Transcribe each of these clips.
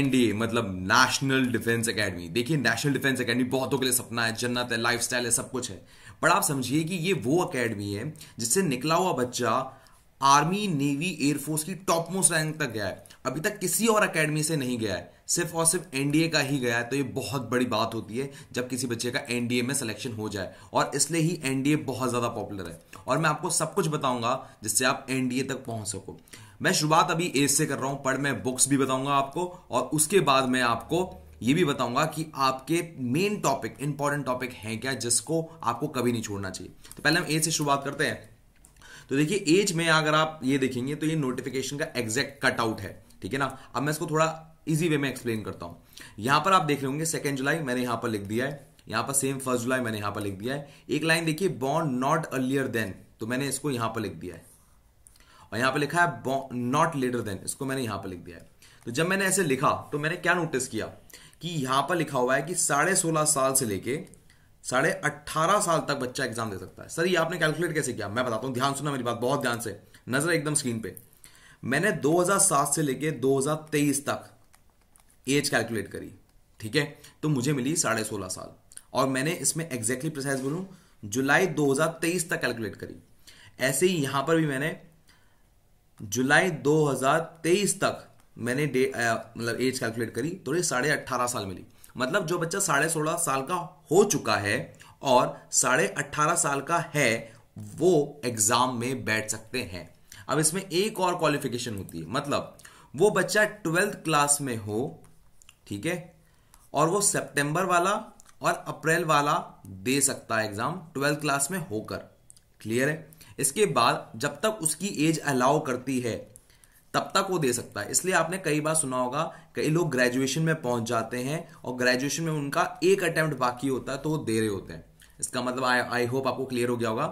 NDA मतलब national defence academy देखिए national defence academy बहुतों के लिए सपना है जन्नत है लाइफ है सब कुछ है पर आप समझिए कि ये वो अकेडमी है जिससे निकला हुआ बच्चा आर्मी नेवी एयरफोर्स की टॉप मोस्ट रैंक तक गया है अभी तक किसी और अकेडमी से नहीं गया है सिर्फ और सिर्फ एनडीए का ही गया है तो ये बहुत बड़ी बात होती है जब किसी बच्चे का एनडीए में सिलेक्शन हो जाए और इसलिए ही एनडीए बहुत ज़्यादा पॉपुलर है और मैं आपको सब कुछ बताऊंगा जिससे आप एनडीए तक पहुंच सको मैं शुरुआत अभी एज से कर रहा हूं पर मैं बुक्स भी बताऊंगा आपको और उसके बाद मैं आपको ये भी बताऊंगा कि आपके मेन टॉपिक इंपॉर्टेंट टॉपिक हैं क्या जिसको आपको कभी नहीं छोड़ना चाहिए तो पहले हम एज से शुरुआत करते हैं तो देखिए एज में अगर आप ये देखेंगे तो ये नोटिफिकेशन का एग्जैक्ट कटआउट है ठीक है ना अब मैं इसको थोड़ा इजी वे में एक्सप्लेन करता हूँ यहाँ पर आप देख रहे होंगे सेकेंड जुलाई मैंने यहाँ पर लिख दिया है यहाँ पर सेम फर्स्ट जुलाई मैंने यहाँ पर लिख दिया है एक लाइन देखिए बॉन्ड नॉट अर्लियर देन तो मैंने इसको यहां पर लिख दिया है और यहां पे लिखा है नॉट लेटर देन इसको मैंने यहां पे लिख दिया है तो जब मैंने ऐसे लिखा तो मैंने क्या नोटिस किया कि यहां पर लिखा हुआ है कि साढ़े सोलह साल से लेके साढ़े अट्ठारह साल तक बच्चा एग्जाम दे सकता है सर ये आपने कैलकुलेट कैसे किया मैं बताता हूं ध्यान सुना मेरी बात बहुत ध्यान से नजर एकदम स्क्रीन पे मैंने 2007 से लेके 2023 तक एज कैलकुलेट करी ठीक है तो मुझे मिली साढ़े सोलह साल और मैंने इसमें एग्जैक्टली प्रोसेस बोलूँ जुलाई 2023 तक कैलकुलेट करी ऐसे ही यहां पर भी मैंने जुलाई 2023 तक मैंने डे मतलब एज कैलकुलेट करी तो ये साढ़े अट्ठारह साल मिली मतलब जो बच्चा साढ़े सोलह साल का हो चुका है और साढ़े अट्ठारह साल का है वो एग्जाम में बैठ सकते हैं अब इसमें एक और क्वालिफिकेशन होती है मतलब वो बच्चा ट्वेल्थ क्लास में हो ठीक है और वो सितंबर वाला और अप्रैल वाला दे सकता है एग्जाम ट्वेल्थ क्लास में होकर क्लियर है इसके बाद जब तक उसकी एज अलाउ करती है तब तक वो दे सकता है इसलिए आपने कई बार सुना होगा कई लोग ग्रेजुएशन में पहुंच जाते हैं और ग्रेजुएशन में उनका एक अटेम्प्ट बाकी होता है तो वो दे रहे होते हैं इसका मतलब आई होप आपको क्लियर हो गया होगा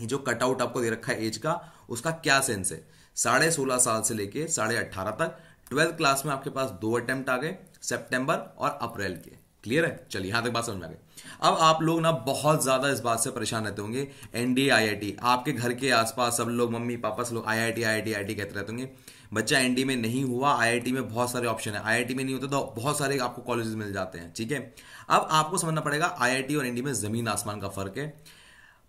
ये जो कटआउट आपको दे रखा है एज का उसका क्या सेंस है साढ़े सोलह साल से लेके साढ़े अट्ठारह तक ट्वेल्थ क्लास में आपके पास दो अटेम्प्ट आ गए सेप्टेंबर और अप्रैल के क्लियर है चलिए यहां तक बात समझ में आ गई अब आप लोग ना बहुत ज्यादा इस बात से परेशान रहते होंगे आई आईआईटी आपके घर के आसपास सब लोग मम्मी पापा सब लोग आईआईटी आईआईटी टी कहते रहते होंगे बच्चा एनडी में नहीं हुआ आईआईटी में बहुत सारे ऑप्शन है आईआईटी में नहीं होता तो बहुत सारे आपको कॉलेजेस मिल जाते हैं ठीक है अब आपको समझना पड़ेगा आईआईटी और एनडी में जमीन आसमान का फर्क है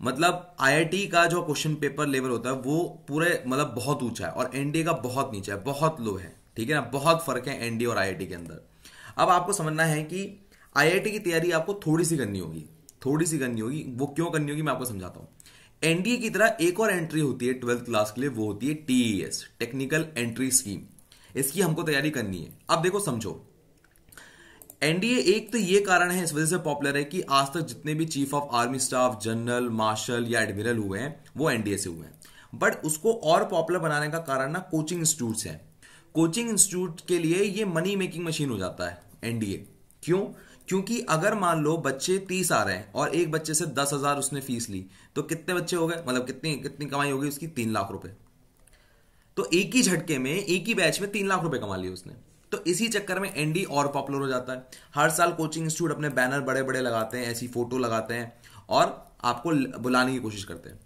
मतलब आईआईटी का जो क्वेश्चन पेपर लेवल होता है वो पूरे मतलब बहुत ऊंचा है और एनडीए का बहुत नीचा है बहुत लो है ठीक है ना बहुत फर्क है एनडीए और आईआईटी के अंदर अब आपको समझना है कि आईआईटी की तैयारी आपको थोड़ी सी करनी होगी थोड़ी सी करनी होगी वो क्यों करनी होगी मैं आपको समझाता हूँ एनडीए की तरह एक और एंट्री होती है ट्वेल्थ क्लास के लिए वो होती है टीईएस टेक्निकल एंट्री स्कीम इसकी हमको तैयारी करनी है अब देखो समझो एनडीए एक तो ये कारण है इस वजह से पॉपुलर है कि आज तक जितने भी chief of army staff general marshal या एडमिरल हुए हैं वो एनडीए से हुए हैं बट उसको और पॉपुलर बनाने का कारण ना कोचिंग इंस्टीट्यूट है कोचिंग इंस्टीट्यूट के लिए ये मनी मेकिंग मशीन हो जाता है एनडीए क्यों क्योंकि अगर मान लो बच्चे तीस आ रहे हैं और एक बच्चे से दस हजार उसने फीस ली तो कितने बच्चे हो गए मतलब कितनी कितनी कमाई होगी उसकी तीन लाख रुपए तो एक ही झटके में एक ही बैच में तीन लाख रुपए कमा लिए उसने तो इसी चक्कर में एनडी और पॉपुलर हो जाता है हर साल कोचिंग इंस्टीट्यूट अपने बैनर बड़े बड़े लगाते हैं ऐसी फोटो लगाते हैं और आपको बुलाने की कोशिश करते हैं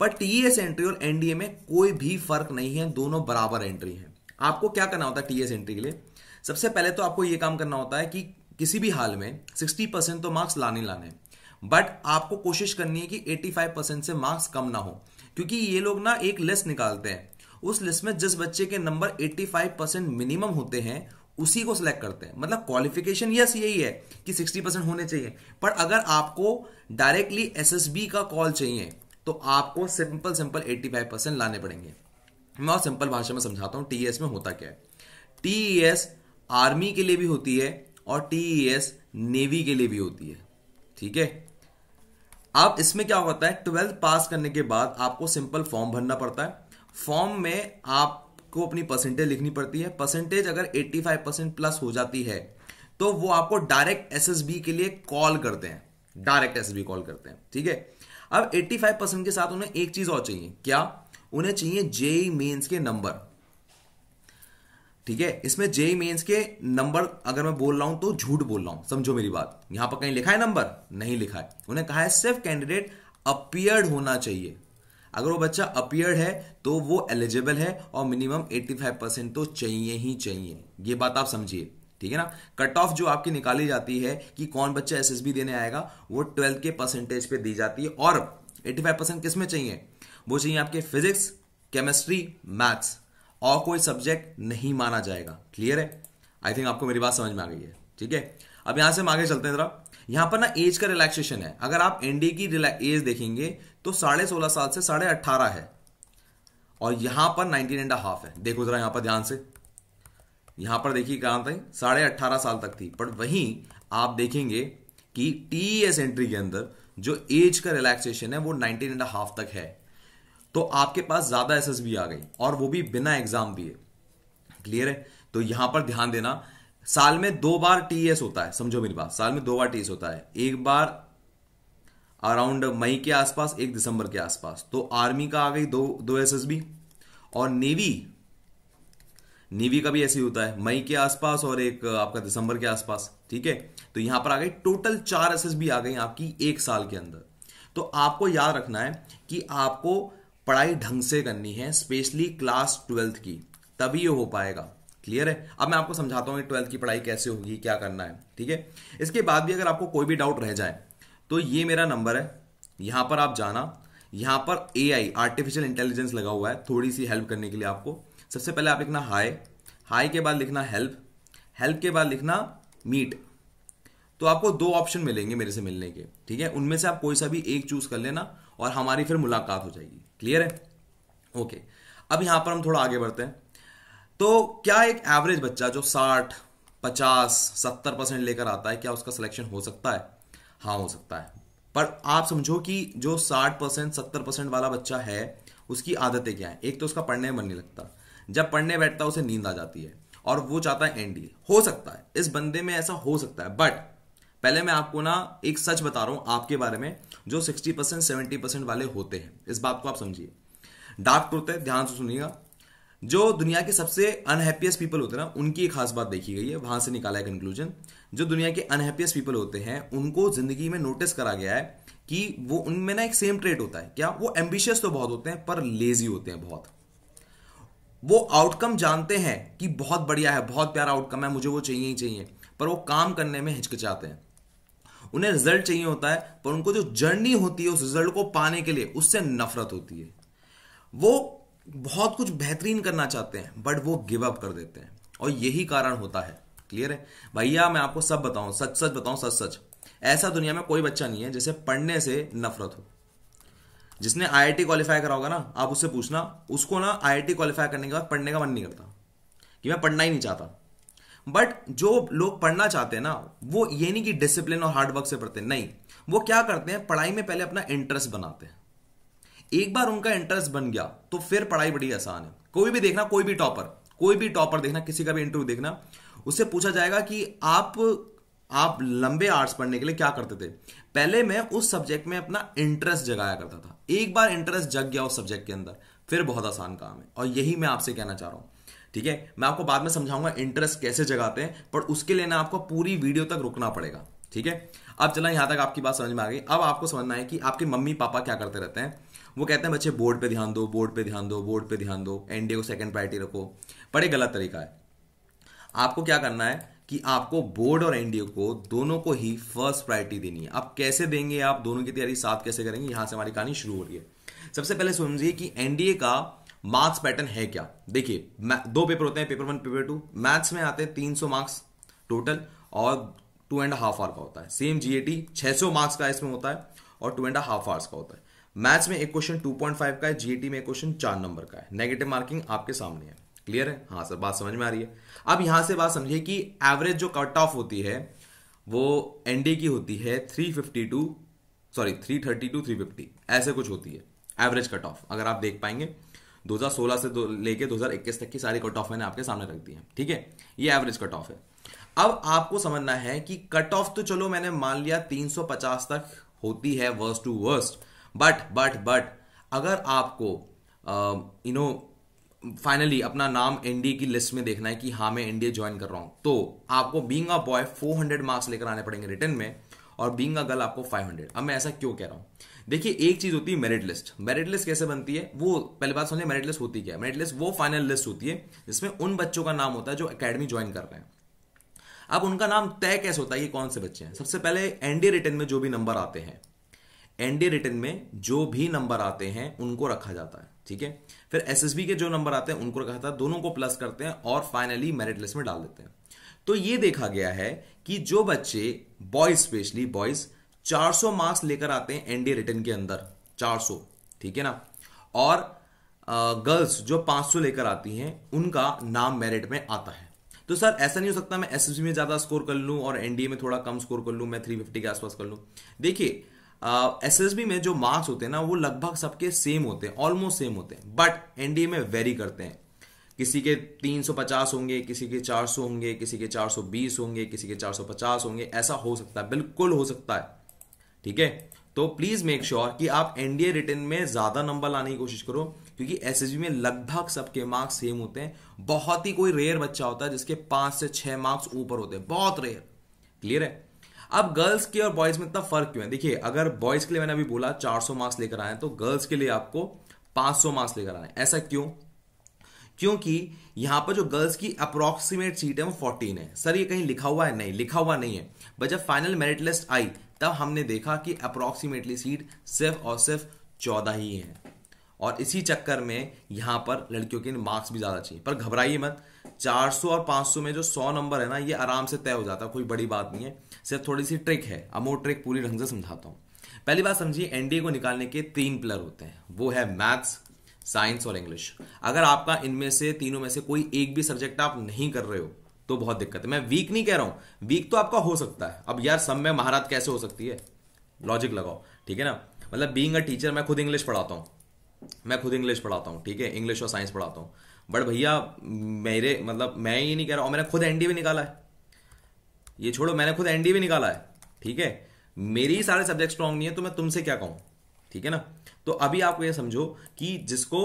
पर टीएस एंट्री और एनडीए में कोई भी फर्क नहीं है दोनों बराबर एंट्री है आपको क्या करना होता है टीएस एंट्री के लिए सबसे पहले तो आपको यह काम करना होता है कि किसी भी हाल में 60 परसेंट तो मार्क्स लाने लाने बट आपको कोशिश करनी है कि 85 परसेंट से मार्क्स कम ना हो क्योंकि ये लोग ना एक लिस्ट निकालते हैं उस लिस्ट में जिस बच्चे के नंबर 85 परसेंट मिनिमम होते हैं उसी को सिलेक्ट करते हैं मतलब क्वालिफिकेशन यस यही है कि 60 परसेंट होने चाहिए पर अगर आपको डायरेक्टली एसएसबी का कॉल चाहिए तो आपको सिंपल सिंपल 85 परसेंट लाने पड़ेंगे मैं और सिंपल भाषा में समझाता हूँ टीएएस में होता क्या है टीएएस आर्मी के लिए भी होती है और टीईएस नेवी e के लिए भी होती है ठीक है आप इसमें क्या होता है ट्वेल्थ पास करने के बाद आपको सिंपल फॉर्म भरना पड़ता है फॉर्म में आपको अपनी परसेंटेज लिखनी पड़ती है परसेंटेज अगर 85 परसेंट प्लस हो जाती है तो वो आपको डायरेक्ट एसएसबी के लिए कॉल करते हैं डायरेक्ट एसएसबी कॉल करते हैं ठीक है अब 85 परसेंट के साथ उन्हें एक चीज और चाहिए क्या उन्हें चाहिए जेई मेन्स e के नंबर ठीक है इसमें जेई मेन्स के नंबर अगर मैं बोल रहा हूं तो झूठ बोल रहा हूं समझो मेरी बात यहां पर कहीं लिखा है नंबर नहीं लिखा है उन्हें कहा है सिर्फ कैंडिडेट अपियर्ड होना चाहिए अगर वो बच्चा अपियर्ड है तो वो एलिजिबल है और मिनिमम 85 परसेंट तो चाहिए ही चाहिए ये बात आप समझिए ठीक है ना कट ऑफ जो आपकी निकाली जाती है कि कौन बच्चा एसएसबी देने आएगा वो ट्वेल्थ के परसेंटेज पे दी जाती है और 85 परसेंट किस में चाहिए वो चाहिए आपके फिजिक्स केमिस्ट्री मैथ्स और कोई सब्जेक्ट नहीं माना जाएगा क्लियर है आई थिंक आपको मेरी बात समझ में आ गई है ठीक है अब यहां से हम आगे चलते हैं जरा यहां पर ना एज का रिलैक्सेशन है अगर आप एनडी e की एज देखेंगे तो साढ़े सोलह साल से साढ़े अट्ठारह है और यहां पर नाइनटीन एंड हाफ है देखो जरा यहां पर ध्यान से यहां पर देखिए कहां तक साढ़े अट्ठारह साल तक थी बट वहीं आप देखेंगे कि टी एस एंट्री के अंदर जो एज का रिलैक्सेशन है वो नाइनटीन एंड हाफ तक है तो आपके पास ज़्यादा एस आ गई और वो भी बिना एग्जाम दिए क्लियर है तो यहां पर ध्यान देना साल में दो बार टी होता है समझो मेरी बात साल में दो बार टी होता है एक बार अराउंड मई के आसपास एक दिसंबर के आसपास तो आर्मी का आ गई दो दो एसएसबी और नेवी नेवी का भी ऐसे ही होता है मई के आसपास और एक आपका दिसंबर के आसपास ठीक है तो यहां पर आ गई टोटल चार एसएसबी आ गई आपकी एक साल के अंदर तो आपको याद रखना है कि आपको पढ़ाई ढंग से करनी है स्पेशली क्लास ट्वेल्थ की तभी ये हो पाएगा क्लियर है अब मैं आपको समझाता हूँ कि ट्वेल्थ की पढ़ाई कैसे होगी क्या करना है ठीक है इसके बाद भी अगर आपको कोई भी डाउट रह जाए तो ये मेरा नंबर है यहाँ पर आप जाना यहाँ पर ए आई आर्टिफिशियल इंटेलिजेंस लगा हुआ है थोड़ी सी हेल्प करने के लिए आपको सबसे पहले आप लिखना हाई हाई के बाद लिखना हेल्प हेल्प के बाद लिखना मीट तो आपको दो ऑप्शन मिलेंगे मेरे से मिलने के ठीक है उनमें से आप कोई सा भी एक चूज कर लेना और हमारी फिर मुलाकात हो जाएगी क्लियर है ओके okay. अब यहां पर हम थोड़ा आगे बढ़ते हैं तो क्या एक एवरेज बच्चा जो साठ पचास सत्तर परसेंट लेकर आता है क्या उसका सिलेक्शन हो सकता है हाँ हो सकता है पर आप समझो कि जो साठ परसेंट सत्तर परसेंट वाला बच्चा है उसकी आदतें क्या है एक तो उसका पढ़ने में मन नहीं लगता जब पढ़ने बैठता है उसे नींद आ जाती है और वो चाहता है एनडीए हो सकता है इस बंदे में ऐसा हो सकता है बट पहले मैं आपको ना एक सच बता रहा हूं आपके बारे में जो सिक्सटी परसेंट सेवेंटी परसेंट वाले होते हैं इस बात को आप समझिए डार्क ट्रुथ है ध्यान से सुनिएगा जो दुनिया के सबसे अनहैप्पीएस्ट पीपल होते हैं ना उनकी एक खास बात देखी गई है वहां से निकाला है कंक्लूजन जो दुनिया के अनहैप्पीएस्ट पीपल होते हैं उनको जिंदगी में नोटिस करा गया है कि वो उनमें ना एक सेम ट्रेट होता है क्या वो एम्बिशियस तो बहुत होते हैं पर लेजी होते हैं बहुत वो आउटकम जानते हैं कि बहुत बढ़िया है बहुत प्यारा आउटकम है मुझे वो चाहिए ही चाहिए पर वो काम करने में हिचकिचाते हैं उन्हें रिजल्ट चाहिए होता है पर उनको जो जर्नी होती है उस रिजल्ट को पाने के लिए उससे नफरत होती है वो बहुत कुछ बेहतरीन करना चाहते हैं बट वो गिव अप कर देते हैं और यही कारण होता है क्लियर है भैया मैं आपको सब बताऊं सच सच बताऊं सच सच ऐसा दुनिया में कोई बच्चा नहीं है जिसे पढ़ने से नफरत हो जिसने आईआईटी क्वालिफाई करा होगा ना आप उससे पूछना उसको ना आईआईटी क्वालिफाई करने के बाद पढ़ने का मन नहीं करता कि मैं पढ़ना ही नहीं चाहता बट जो लोग पढ़ना चाहते हैं ना वो ये नहीं कि डिसिप्लिन और हार्डवर्क से पढ़ते नहीं वो क्या करते हैं पढ़ाई में पहले अपना इंटरेस्ट बनाते हैं एक बार उनका इंटरेस्ट बन गया तो फिर पढ़ाई बड़ी आसान है कोई भी देखना कोई भी टॉपर कोई भी टॉपर देखना किसी का भी इंटरव्यू देखना उससे पूछा जाएगा कि आप आप लंबे आर्ट्स पढ़ने के लिए क्या करते थे पहले मैं उस सब्जेक्ट में अपना इंटरेस्ट जगाया करता था एक बार इंटरेस्ट जग गया उस सब्जेक्ट के अंदर फिर बहुत आसान काम है और यही मैं आपसे कहना चाह रहा हूं ठीक है मैं आपको बाद में समझाऊंगा इंटरेस्ट कैसे जगाते हैं पर उसके लिए ना आपको पूरी वीडियो तक रुकना पड़ेगा ठीक है अब चला यहां तक आपकी बात समझ में आ गई अब आपको समझना है कि आपके मम्मी पापा क्या करते रहते हैं वो कहते हैं बच्चे बोर्ड पे ध्यान दो बोर्ड पे ध्यान दो बोर्ड पे ध्यान दो एनडीए को सेकंड प्रायोरिटी रखो बड़े गलत तरीका है आपको क्या करना है कि आपको बोर्ड और एनडीए को दोनों को ही फर्स्ट प्रायोरिटी देनी है आप कैसे देंगे आप दोनों की तैयारी साथ कैसे करेंगे यहां से हमारी कहानी शुरू हो रही है सबसे पहले समझिए कि एनडीए का मार्क्स पैटर्न है क्या देखिए दो पेपर होते हैं paper one paper two maths में आते हैं तीन सौ मार्क्स टोटल और टू एंड हाफ आवर का होता है सेम जीएटी 600 मार्क्स का इसमें होता है और टू एंड हाफ आवर्स का होता है मैथ्स में एक क्वेश्चन 2.5 का है जीएटी में एक क्वेश्चन चार नंबर का है नेगेटिव मार्किंग आपके सामने है क्लियर है हाँ सर बात समझ में आ रही है अब यहां से बात समझिए कि एवरेज जो कट ऑफ होती है वो एनडी की होती है 352 सॉरी थर्टी टू 350 ऐसे कुछ होती है एवरेज कट ऑफ अगर आप देख पाएंगे 2016 से दो लेके 2021 तक की सारी कट ऑफ मैंने आपके सामने रख दी है ठीक है ये एवरेज कट ऑफ है अब आपको समझना है कि कट ऑफ तो चलो मैंने मान लिया 350 तक होती है worse to worst but but but अगर आपको यू नो फाइनली अपना नाम एनडीए की लिस्ट में देखना है कि हाँ मैं एनडीए ज्वाइन कर रहा हूं तो आपको बींग अ बॉय 400 मार्क्स लेकर आने पड़ेंगे रिटर्न में और बींग अ गर्ल आपको 500 अब मैं ऐसा क्यों कह रहा हूं देखिए एक चीज होती है मेरिट लिस्ट मेरिट लिस्ट कैसे बनती है वो पहले बात समझे मेरिट लिस्ट होती क्या है मेरिट लिस्ट वो फाइनल लिस्ट होती है जिसमें उन बच्चों का नाम होता है जो अकेडमी ज्वाइन कर रहे हैं अब उनका नाम तय कैसे होता है कि कौन से बच्चे हैं सबसे पहले एनडी रिटर्न में जो भी नंबर आते हैं एनडी रिटर्न में जो भी नंबर आते हैं उनको रखा जाता है ठीक है फिर एसएसबी के जो नंबर आते हैं उनको रखा जाता है दोनों को प्लस करते हैं और फाइनली मेरिट लिस्ट में डाल देते हैं तो ये देखा गया है कि जो बच्चे बॉयज स्पेशली बॉयज 400 मार्क्स लेकर आते हैं एनडीए रिटर्न के अंदर 400 ठीक है ना और गर्ल्स जो 500 लेकर आती हैं उनका नाम मेरिट में आता है तो सर ऐसा नहीं हो सकता मैं एस में ज़्यादा स्कोर कर लूं और एनडीए में थोड़ा कम स्कोर कर लूं मैं 350 के आसपास कर लूं देखिए एस बी में जो मार्क्स होते हैं ना वो लगभग सबके सेम होते हैं ऑलमोस्ट सेम होते हैं बट एनडीए में वेरी करते हैं किसी के 350 होंगे किसी के 400 होंगे किसी के 420 होंगे किसी के 450 होंगे ऐसा हो सकता है बिल्कुल हो सकता है ठीक है तो प्लीज मेक श्योर कि आप एनडीए रिटर्न में ज्यादा नंबर लाने की कोशिश करो क्योंकि एसएसबी में लगभग सबके मार्क्स सेम होते हैं बहुत ही कोई रेयर बच्चा होता है जिसके पांच से छह मार्क्स ऊपर होते हैं बहुत रेयर क्लियर है अब गर्ल्स के और बॉयज में इतना फर्क क्यों है देखिए अगर बॉयज के लिए मैंने अभी बोला चार मार्क्स लेकर आए तो गर्ल्स के लिए आपको पांच मार्क्स लेकर आए ऐसा क्यों क्योंकि यहां पर जो गर्ल्स की अप्रोक्सीमेट सीट है वो 14 है सर ये कहीं लिखा हुआ है नहीं लिखा हुआ नहीं है बट जब फाइनल मेरिट लिस्ट आई तब हमने देखा कि अप्रॉक्सीमेटली सीट सिर्फ और सिर्फ चौदह ही हैं और इसी चक्कर में यहाँ पर लड़कियों के मार्क्स भी ज़्यादा चाहिए पर घबराइए मत 400 और 500 में जो 100 नंबर है ना ये आराम से तय हो जाता है कोई बड़ी बात नहीं है सिर्फ थोड़ी सी ट्रिक है अब वो ट्रिक पूरी ढंग से समझाता हूँ पहली बात समझिए एनडीए को निकालने के तीन पिलर होते हैं वो है मैथ्स साइंस और इंग्लिश अगर आपका इनमें से तीनों में से कोई एक भी सब्जेक्ट आप नहीं कर रहे हो तो बहुत दिक्कत है मैं वीक नहीं कह रहा हूं वीक तो आपका हो सकता है अब यार सब में महाराज कैसे हो सकती है लॉजिक लगाओ ठीक है ना मतलब बींग अ टीचर मैं खुद इंग्लिश पढ़ाता हूँ मैं खुद इंग्लिश पढ़ाता हूँ ठीक है इंग्लिश और साइंस पढ़ाता हूँ बट भैया मेरे मतलब मैं ये नहीं कह रहा और मैंने खुद एनडी भी निकाला है ये छोड़ो मैंने खुद एनडी भी निकाला है ठीक है मेरी ही सारे सब्जेक्ट स्ट्रांग नहीं है तो मैं तुमसे क्या कहूँ ठीक है ना तो अभी आपको ये समझो कि जिसको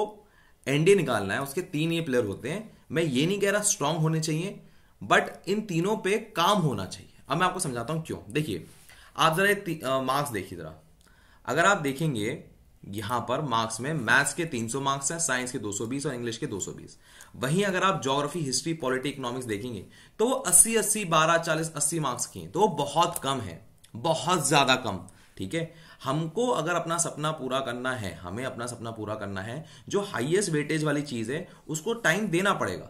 एनडी निकालना है उसके तीन ये प्लेयर होते हैं मैं ये नहीं कह रहा स्ट्रांग होने चाहिए बट इन तीनों पे काम होना चाहिए अब मैं आपको समझाता हूं क्यों देखिए आप जरा मार्क्स देखिए जरा अगर आप देखेंगे यहां पर मार्क्स में मैथ्स के 300 मार्क्स हैं साइंस के 220 और इंग्लिश के 220 वहीं अगर आप ज्योग्राफी हिस्ट्री पॉलिटी इकोनॉमिक्स देखेंगे तो वो 80 80 12 40 80 मार्क्स की हैं तो वो बहुत कम है बहुत ज़्यादा कम ठीक है हमको अगर अपना सपना पूरा करना है हमें अपना सपना पूरा करना है जो हाइएस्ट वेटेज वाली चीज़ है उसको टाइम देना पड़ेगा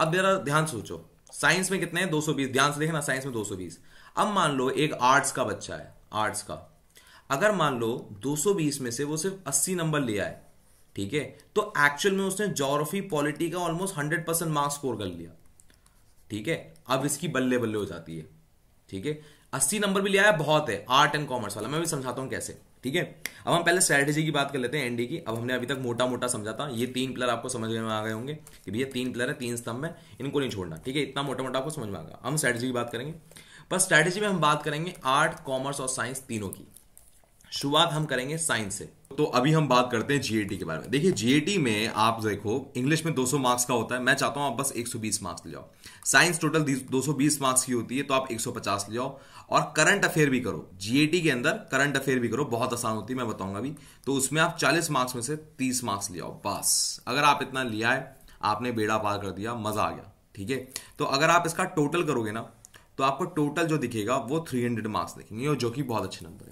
अब जरा ध्यान सोचो साइंस में कितने हैं 220 ध्यान से देखना साइंस में 220 अब मान लो एक आर्ट्स का बच्चा है आर्ट्स का अगर मान लो 220 में से वो सिर्फ 80 नंबर लिया है ठीक है तो एक्चुअल में उसने जोग्राफी पॉलिटी का ऑलमोस्ट 100 परसेंट मार्क्स स्कोर कर लिया ठीक है अब इसकी बल्ले बल्ले हो जाती है ठीक है अस्सी नंबर भी लिया है बहुत है आर्ट एंड कॉमर्स वाला मैं भी समझाता हूँ कैसे ठीक है अब हम पहले स्ट्रैटेजी की बात कर लेते हैं एनडी की अब हमने अभी तक मोटा मोटा समझा था ये तीन पिलर आपको समझ में आ गए होंगे कि भैया तीन पिलर है तीन स्तंभ है इनको नहीं छोड़ना ठीक है इतना मोटा मोटा आपको समझ में आएगा हम स्ट्रैटेजी की बात करेंगे पर स्ट्रैटेजी में हम बात करेंगे आर्ट कॉमर्स और साइंस तीनों की शुरुआत हम करेंगे साइंस से तो अभी हम बात करते हैं जीएटी के बारे में देखिए जीएटी में आप देखो इंग्लिश में 200 मार्क्स का होता है मैं चाहता हूं आप बस 120 मार्क्स ले जाओ साइंस टोटल 220 मार्क्स की होती है तो आप 150 ले जाओ और करंट अफेयर भी करो जीएटी के अंदर करंट अफेयर भी करो बहुत आसान होती है मैं बताऊंगा अभी तो उसमें आप चालीस मार्क्स में से तीस मार्क्स ले जाओ बस अगर आप इतना लिया है आपने बेड़ा पार कर दिया मजा आ गया ठीक है तो अगर आप इसका टोटल करोगे ना तो आपको टोटल जो दिखेगा वो थ्री हंड्रेड मार्क्स दिखेंगे जो कि बहुत अच्छे नंबर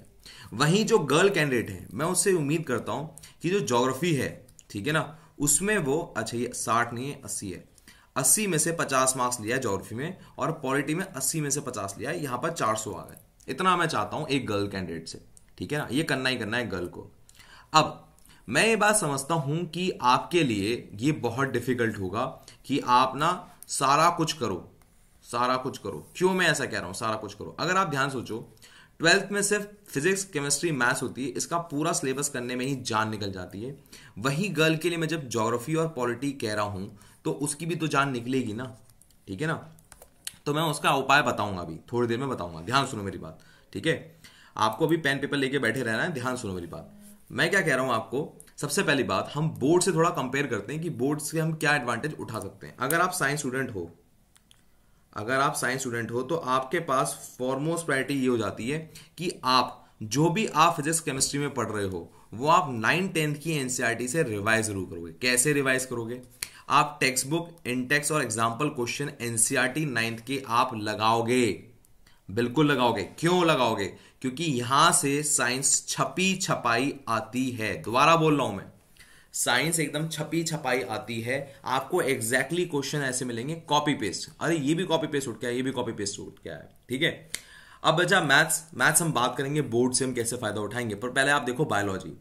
वहीं जो गर्ल कैंडिडेट है मैं उससे उम्मीद करता हूँ कि जो जोग्राफी है ठीक है ना उसमें वो अच्छा ये साठ नहीं है अस्सी है अस्सी में से पचास मार्क्स लिया है जोग्राफी में और पॉलिटी में अस्सी में से पचास लिया है यहाँ पर चार सौ आ गए इतना मैं चाहता हूँ एक गर्ल कैंडिडेट से ठीक है ना ये करना ही करना है गर्ल को अब मैं ये बात समझता हूँ कि आपके लिए ये बहुत डिफिकल्ट होगा कि आप ना सारा कुछ करो सारा कुछ करो क्यों मैं ऐसा कह रहा हूँ सारा कुछ करो अगर आप ध्यान सोचो ट्वेल्थ में सिर्फ फिजिक्स केमिस्ट्री मैथ्स होती है इसका पूरा सिलेबस करने में ही जान निकल जाती है वही गर्ल के लिए मैं जब जोग्राफी और पॉलिटी कह रहा हूँ तो उसकी भी तो जान निकलेगी ना ठीक है ना तो मैं उसका उपाय बताऊंगा अभी थोड़ी देर में बताऊंगा ध्यान सुनो मेरी बात ठीक है आपको अभी पेन पेपर लेके बैठे रहना है ध्यान सुनो मेरी बात मैं क्या कह रहा हूँ आपको सबसे पहली बात हम बोर्ड से थोड़ा कंपेयर करते हैं कि बोर्ड से हम क्या एडवांटेज उठा सकते हैं अगर आप साइंस स्टूडेंट हो अगर आप साइंस स्टूडेंट हो तो आपके पास फॉरमोस्ट प्रायरिटी ये हो जाती है कि आप जो भी आप फिजिक्स केमिस्ट्री में पढ़ रहे हो वो आप नाइन टेंथ की एनसीईआरटी e से रिवाइज जरूर करोगे कैसे रिवाइज करोगे आप टेक्स्ट बुक इंटेक्स और एग्जाम्पल क्वेश्चन टी नाइन्थ के आप लगाओगे बिल्कुल लगाओगे क्यों लगाओगे क्योंकि यहां से साइंस छपी छपाई आती है दोबारा बोल रहा हूं मैं साइंस एकदम छपी छपाई आती है आपको एग्जैक्टली exactly क्वेश्चन ऐसे मिलेंगे कॉपी पेस्ट अरे ये भी कॉपी पेस्ट उठ गया ये भी कॉपी पेस्ट उठ गया है ठीक है अब बचा मैथ्स मैथ्स हम बात करेंगे बोर्ड से हम कैसे फायदा उठाएंगे पर पहले आप देखो बायोलॉजी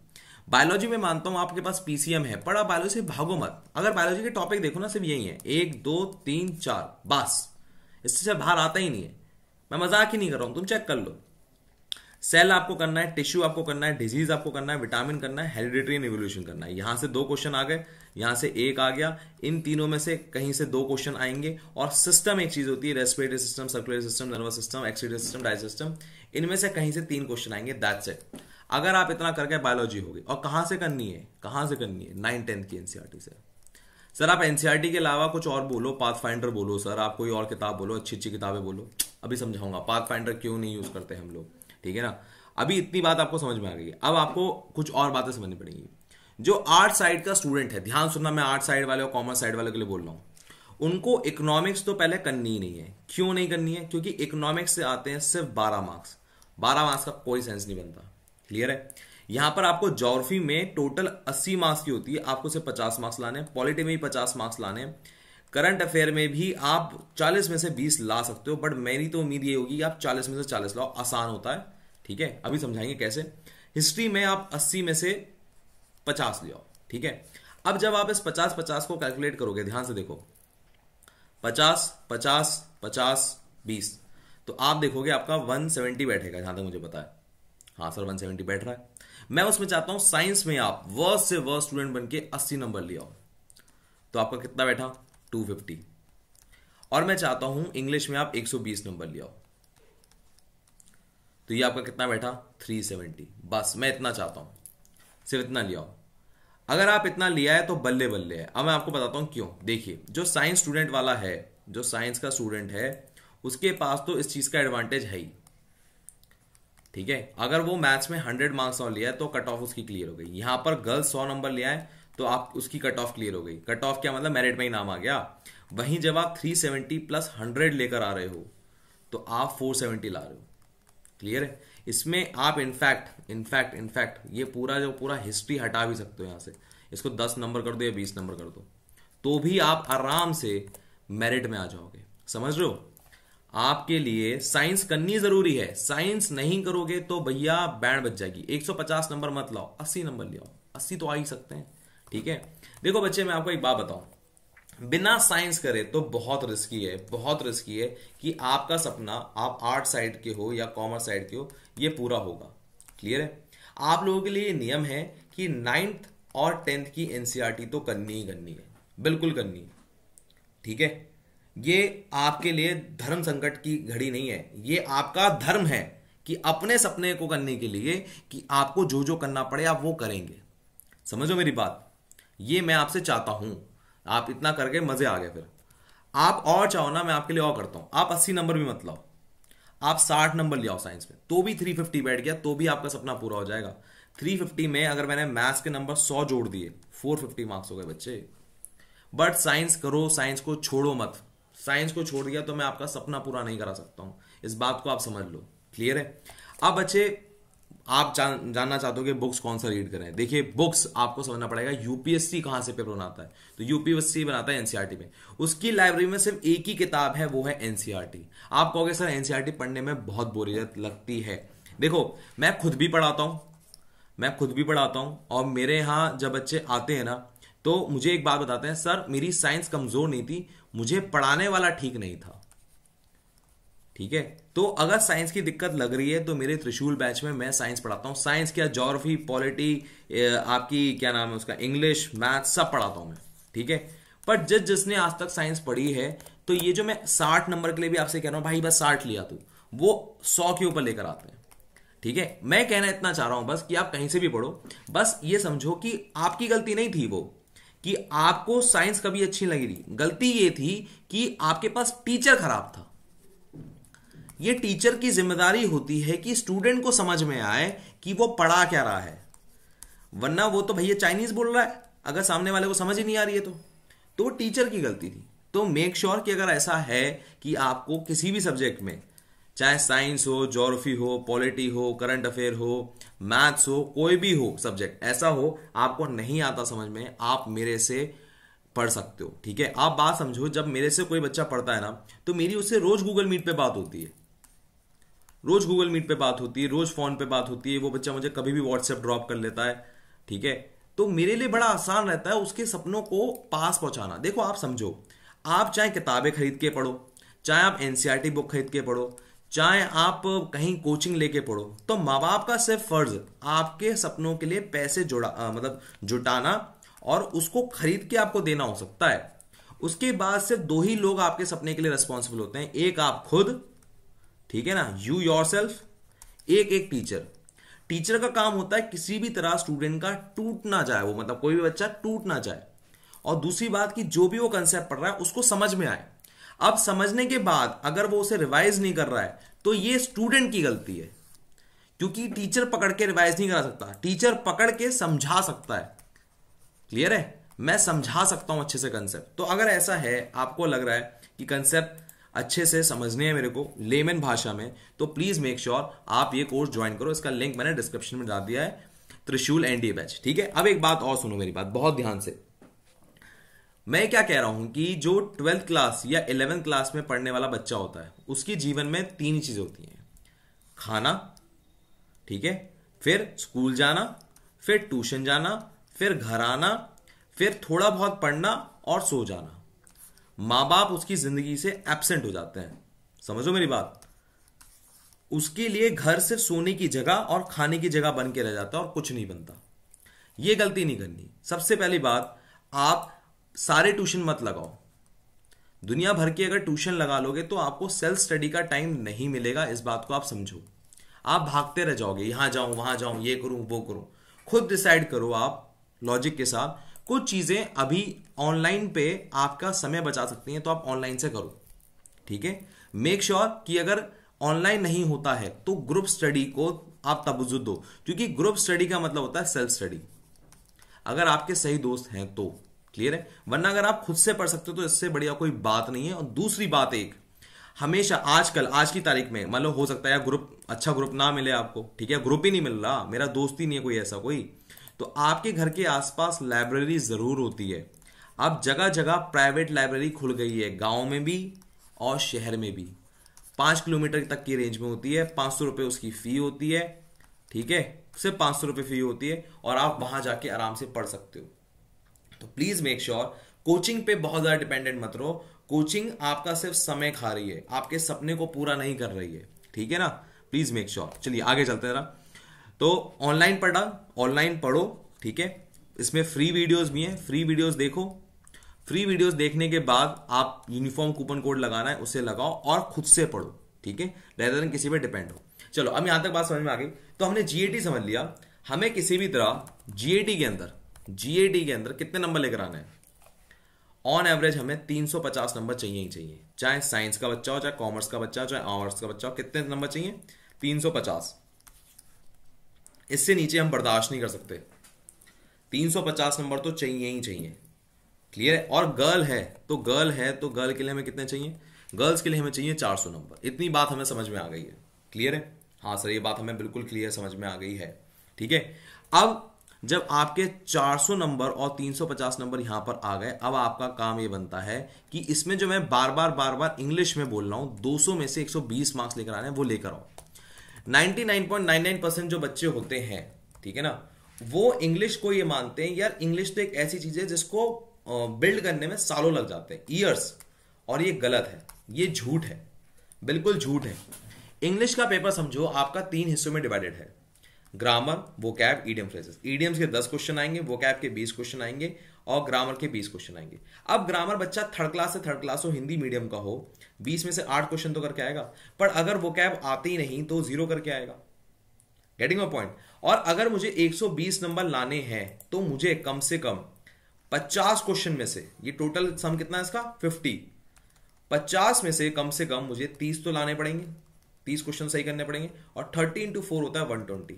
बायोलॉजी में मानता हूं आपके पास पीसीएम है पर आप बायोलॉजी से भागो मत अगर बायोलॉजी के टॉपिक देखो ना सिर्फ यही है एक दो तीन चार बस इससे बाहर आता ही नहीं है मैं मजाक ही नहीं कर रहा हूं तुम चेक कर लो सेल आपको करना है टिश्यू आपको करना है डिजीज आपको करना है विटामिन करना है हेरिडिटरी रिवोल्यूशन करना है यहां से दो क्वेश्चन आ गए यहां से एक आ गया इन तीनों में से कहीं से दो क्वेश्चन आएंगे और सिस्टम एक चीज होती है respiratory system circulatory system nervous system excretory system digestive system इनमें से कहीं से तीन क्वेश्चन आएंगे दैट्स इट अगर आप इतना करके बायोलॉजी होगी और कहां से करनी है कहां से करनी है नाइन टेंथ की एनसीआरटी e से सर आप एनसीआरटी e के अलावा कुछ और बोलो पाथ फाइंडर बोलो सर आप कोई और किताब बोलो अच्छी अच्छी किताबें बोलो अभी समझाऊंगा पाथ फाइंडर क्यों नहीं यूज करते हम लोग ठीक है ना अभी इतनी बात आपको समझ में आ गई अब आपको कुछ और बातें समझनी पड़ेंगी जो आर्ट साइड का स्टूडेंट है ध्यान सुनना मैं आर्ट साइड वाले और कॉमर्स साइड वाले के लिए बोल रहा हूँ उनको इकोनॉमिक्स तो पहले करनी ही नहीं है क्यों नहीं करनी है क्योंकि इकोनॉमिक्स से आते हैं सिर्फ बारह मार्क्स बारह मार्क्स का कोई सेंस नहीं बनता क्लियर है यहां पर आपको जोग्राफी में टोटल अस्सी मार्क्स की होती है आपको सिर्फ पचास मार्क्स लाने हैं पॉलिटी में भी पचास मार्क्स लाने करंट अफेयर में भी आप चालीस में से बीस ला सकते हो बट मेरी तो उम्मीद ये होगी कि आप चालीस में से चालीस लाओ आसान होता है ठीक है अभी समझाएंगे कैसे हिस्ट्री में आप 80 में से 50 ले ठीक है अब जब आप इस 50 50 को कैलकुलेट करोगे ध्यान से देखो 50 50 50 20 तो आप देखोगे आपका 170 बैठेगा जहां तक मुझे पता है हाँ सर 170 बैठ रहा है मैं उसमें चाहता हूं साइंस में आप वर्स्ट से वर्स्ट स्टूडेंट बनकर अस्सी नंबर लिया तो आपका कितना बैठा फिफ्टी और मैं चाहता हूं इंग्लिश में आप 120 नंबर ले आओ तो ये आपका कितना बैठा 370 बस मैं इतना चाहता हूं सिर्फ इतना लिया अगर आप इतना लिया है तो बल्ले बल्ले है अब मैं आपको बताता हूं क्यों देखिए जो साइंस स्टूडेंट वाला है जो साइंस का स्टूडेंट है उसके पास तो इस चीज़ का एडवांटेज है ही ठीक है अगर वो मैथ्स में हंड्रेड मार्क्स और लिया है तो कट ऑफ उसकी क्लियर हो गई यहां पर गर्ल्स सौ नंबर लिया है तो आप उसकी कट ऑफ क्लियर हो गई कट ऑफ क्या मतलब मेरिट में ही नाम आ गया वहीं जब आप 370 प्लस 100 लेकर आ रहे हो तो आप 470 ला रहे हो क्लियर है इसमें आप इनफैक्ट इनफैक्ट इनफैक्ट ये पूरा जो पूरा हिस्ट्री हटा भी सकते हो यहाँ से इसको दस नंबर कर दो या बीस नंबर कर दो तो भी आप आराम से मेरिट में आ जाओगे समझ रहे हो आपके लिए साइंस करनी जरूरी है साइंस नहीं करोगे तो भैया बैंड बच जाएगी 150 नंबर मत लाओ 80 नंबर ले आओ अस्सी तो आ ही सकते हैं ठीक है देखो बच्चे मैं आपको एक बात बताऊं बिना साइंस करे तो बहुत रिस्की है बहुत रिस्की है कि आपका सपना आप आर्ट साइड के हो या कॉमर्स साइड के हो ये पूरा होगा क्लियर है आप लोगों के लिए नियम है कि नाइन्थ और टेंथ की एनसीईआरटी e तो करनी ही करनी है बिल्कुल करनी है ठीक है ये आपके लिए धर्म संकट की घड़ी नहीं है ये आपका धर्म है कि अपने सपने को करने के लिए कि आपको जो जो करना पड़े आप वो करेंगे समझो मेरी बात ये मैं आपसे चाहता हूं आप इतना करके मजे आ गए फिर आप और चाहो ना मैं आपके लिए और करता हूं आप अस्सी नंबर भी मत लाओ आप साठ नंबर ले आओ साइंस में तो भी थ्री फिफ्टी बैठ गया तो भी आपका सपना पूरा हो जाएगा थ्री फिफ्टी में अगर मैंने मैथ्स के नंबर सौ जोड़ दिए फोर फिफ्टी मार्क्स हो गए बच्चे बट साइंस करो साइंस को छोड़ो मत साइंस को छोड़ दिया तो मैं आपका सपना पूरा नहीं करा सकता हूं इस बात को आप समझ लो क्लियर है अब बच्चे आप जान जानना चाहते हो कि बुक्स कौन सा रीड करें देखिए बुक्स आपको समझना पड़ेगा यूपीएससी कहाँ से पेपर बनाता है तो यूपीएससी बनाता है एनसीईआरटी e में उसकी लाइब्रेरी में सिर्फ एक ही किताब है वो है एनसीईआरटी e आप कहोगे सर एनसीईआरटी e पढ़ने में बहुत बोरियत लगती है देखो मैं खुद भी पढ़ाता हूँ मैं खुद भी पढ़ाता हूँ और मेरे यहाँ जब बच्चे आते हैं ना तो मुझे एक बात बताते हैं सर मेरी साइंस कमज़ोर नहीं थी मुझे पढ़ाने वाला ठीक नहीं था ठीक है तो अगर साइंस की दिक्कत लग रही है तो मेरे त्रिशूल बैच में मैं साइंस पढ़ाता हूँ साइंस क्या जोग्राफी पॉलिटी आपकी क्या नाम है उसका इंग्लिश मैथ सब पढ़ाता हूँ मैं ठीक है पर जिस जिसने आज तक साइंस पढ़ी है तो ये जो मैं साठ नंबर के लिए भी आपसे कह रहा हूँ भाई बस साठ लिया तू वो सौ के ऊपर लेकर आते हैं ठीक है मैं कहना इतना चाह रहा हूं बस कि आप कहीं से भी पढ़ो बस ये समझो कि आपकी गलती नहीं थी वो कि आपको साइंस कभी अच्छी लगी थी गलती ये थी कि आपके पास टीचर खराब था ये टीचर की जिम्मेदारी होती है कि स्टूडेंट को समझ में आए कि वो पढ़ा क्या रहा है वरना वो तो भैया चाइनीज बोल रहा है अगर सामने वाले को समझ ही नहीं आ रही है तो तो वो टीचर की गलती थी तो मेक श्योर sure कि अगर ऐसा है कि आपको किसी भी सब्जेक्ट में चाहे साइंस हो जोग्राफी हो पॉलिटी हो करंट अफेयर हो मैथ्स हो कोई भी हो सब्जेक्ट ऐसा हो आपको नहीं आता समझ में आप मेरे से पढ़ सकते हो ठीक है आप बात समझो जब मेरे से कोई बच्चा पढ़ता है ना तो मेरी उससे रोज गूगल मीट पे बात होती है रोज गूगल मीट पे बात होती है रोज फोन पे बात होती है वो बच्चा मुझे कभी भी व्हाट्सएप ड्रॉप कर लेता है ठीक है तो मेरे लिए बड़ा आसान रहता है उसके सपनों को पास पहुंचाना देखो आप समझो आप चाहे किताबें खरीद के पढ़ो चाहे आप एनसीईआरटी बुक e खरीद के पढ़ो चाहे आप कहीं कोचिंग लेके पढ़ो तो माँ बाप का सिर्फ फर्ज आपके सपनों के लिए पैसे जोड़ा मतलब जुटाना और उसको खरीद के आपको देना हो सकता है उसके बाद सिर्फ दो ही लोग आपके सपने के लिए रिस्पॉन्सिबल होते हैं एक आप खुद ठीक है ना यू योर एक एक टीचर टीचर का काम होता है किसी भी तरह स्टूडेंट का टूट ना जाए वो मतलब कोई भी बच्चा टूट ना जाए और दूसरी बात कि जो भी वो कंसेप्ट पढ़ रहा है उसको समझ में आए अब समझने के बाद अगर वो उसे रिवाइज नहीं कर रहा है तो ये स्टूडेंट की गलती है क्योंकि टीचर पकड़ के रिवाइज नहीं करा सकता टीचर पकड़ के समझा सकता है क्लियर है मैं समझा सकता हूं अच्छे से कंसेप्ट तो अगर ऐसा है आपको लग रहा है कि कंसेप्ट अच्छे से समझने हैं मेरे को लेमन भाषा में तो प्लीज़ मेक श्योर आप ये कोर्स ज्वाइन करो इसका लिंक मैंने डिस्क्रिप्शन में डाल दिया है त्रिशूल एनडीए बैच ठीक है अब एक बात और सुनो मेरी बात बहुत ध्यान से मैं क्या कह रहा हूं कि जो ट्वेल्थ क्लास या इलेवेंथ क्लास में पढ़ने वाला बच्चा होता है उसकी जीवन में तीन चीज़ें होती हैं खाना ठीक है फिर स्कूल जाना फिर ट्यूशन जाना फिर घर आना फिर थोड़ा बहुत पढ़ना और सो जाना मां बाप उसकी जिंदगी से एबसेंट हो जाते हैं समझो मेरी बात उसके लिए घर सिर्फ सोने की जगह और खाने की जगह बन के रह जाता और कुछ नहीं बनता ये गलती नहीं करनी सबसे पहली बात आप सारे ट्यूशन मत लगाओ दुनिया भर की अगर ट्यूशन लगा लोगे तो आपको सेल्फ स्टडी का टाइम नहीं मिलेगा इस बात को आप समझो आप भागते रह जाओगे यहां जाऊं वहां जाऊं ये करूं वो करूं खुद डिसाइड करो आप लॉजिक के साथ कुछ चीज़ें अभी ऑनलाइन पे आपका समय बचा सकती हैं तो आप ऑनलाइन से करो ठीक है मेक श्योर कि अगर ऑनलाइन नहीं होता है तो ग्रुप स्टडी को आप तबजु दो क्योंकि ग्रुप स्टडी का मतलब होता है सेल्फ स्टडी अगर आपके सही दोस्त हैं तो क्लियर है वरना अगर आप खुद से पढ़ सकते हो तो इससे बढ़िया कोई बात नहीं है और दूसरी बात एक हमेशा आजकल आज की तारीख में मतलब हो सकता है ग्रुप अच्छा ग्रुप ना मिले आपको ठीक है ग्रुप ही नहीं मिल रहा मेरा दोस्त ही नहीं है कोई ऐसा कोई तो आपके घर के आसपास लाइब्रेरी ज़रूर होती है अब जगह जगह प्राइवेट लाइब्रेरी खुल गई है गांव में भी और शहर में भी पाँच किलोमीटर तक की रेंज में होती है पाँच सौ रुपये उसकी फ़ी होती है ठीक है सिर्फ पाँच सौ रुपये फ़ी होती है और आप वहाँ जाके आराम से पढ़ सकते हो तो प्लीज़ मेक श्योर कोचिंग पे बहुत ज़्यादा डिपेंडेंट मत रहो कोचिंग आपका सिर्फ समय खा रही है आपके सपने को पूरा नहीं कर रही है ठीक है ना प्लीज़ मेक श्योर चलिए आगे चलते जरा तो ऑनलाइन पढ़ा ऑनलाइन पढ़ो ठीक है इसमें फ्री वीडियोस भी हैं फ्री वीडियोस देखो फ्री वीडियोस देखने के बाद आप यूनिफॉर्म कूपन कोड लगाना है उसे लगाओ और खुद से पढ़ो ठीक है रेदर दिन किसी पर डिपेंड हो चलो अब यहां तक बात समझ में आ गई तो हमने जीएटी समझ लिया हमें किसी भी तरह जीएटी के अंदर जीएटी के अंदर कितने नंबर लेकर आना है ऑन एवरेज हमें 350 नंबर चाहिए ही चाहिए चाहे साइंस का बच्चा हो चाहे कॉमर्स का बच्चा हो चाहे आर्ट्स का बच्चा हो कितने नंबर चाहिए 350 इससे नीचे हम बर्दाश्त नहीं कर सकते 350 नंबर तो चाहिए ही चाहिए क्लियर है और गर्ल है तो गर्ल है तो गर्ल के लिए हमें कितने चाहिए गर्ल्स के लिए हमें चाहिए 400 नंबर इतनी बात हमें समझ में आ गई है क्लियर है हाँ सर ये बात हमें बिल्कुल क्लियर समझ में आ गई है ठीक है अब जब आपके 400 नंबर और 350 नंबर यहां पर आ गए अब आपका काम ये बनता है कि इसमें जो मैं बार बार बार बार इंग्लिश में बोल रहा हूं 200 में से 120 मार्क्स लेकर आने हैं वो लेकर आओ 99.99 जो बच्चे होते हैं ठीक है ना वो इंग्लिश को ये मानते हैं यार इंग्लिश तो एक ऐसी चीज है जिसको बिल्ड करने में सालों लग जाते हैं ईयर्स और ये गलत है ये झूठ है बिल्कुल झूठ है इंग्लिश का पेपर समझो आपका तीन हिस्सों में डिवाइडेड है ग्रामर वो कैब ईडियम फ्रेजेस ईडियम्स के दस क्वेश्चन आएंगे वो कैब के बीस क्वेश्चन आएंगे और ग्रामर के बीस क्वेश्चन आएंगे अब ग्रामर बच्चा थर्ड क्लास से थर्ड क्लास हो हिंदी मीडियम का हो बीस में से आठ क्वेश्चन तो करके आएगा पर अगर वो कैब आते ही नहीं तो जीरो करके आएगा गेटिंग अ पॉइंट और अगर मुझे 120 नंबर लाने हैं तो मुझे कम से कम 50 क्वेश्चन में से ये टोटल सम कितना है इसका 50 50 में से कम से कम मुझे 30 तो लाने पड़ेंगे 30 क्वेश्चन सही करने पड़ेंगे और 30 इंटू फोर होता है 120